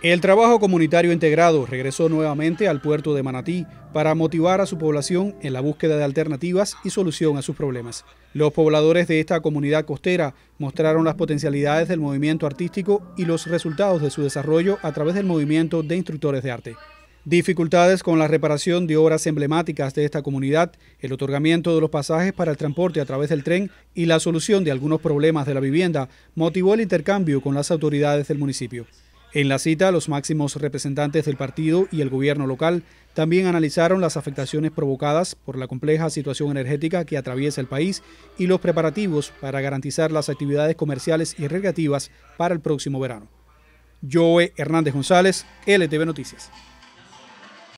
El trabajo comunitario integrado regresó nuevamente al puerto de Manatí para motivar a su población en la búsqueda de alternativas y solución a sus problemas. Los pobladores de esta comunidad costera mostraron las potencialidades del movimiento artístico y los resultados de su desarrollo a través del movimiento de instructores de arte. Dificultades con la reparación de obras emblemáticas de esta comunidad, el otorgamiento de los pasajes para el transporte a través del tren y la solución de algunos problemas de la vivienda motivó el intercambio con las autoridades del municipio. En la cita, los máximos representantes del partido y el gobierno local también analizaron las afectaciones provocadas por la compleja situación energética que atraviesa el país y los preparativos para garantizar las actividades comerciales y recreativas para el próximo verano. Joe Hernández González, LTV Noticias.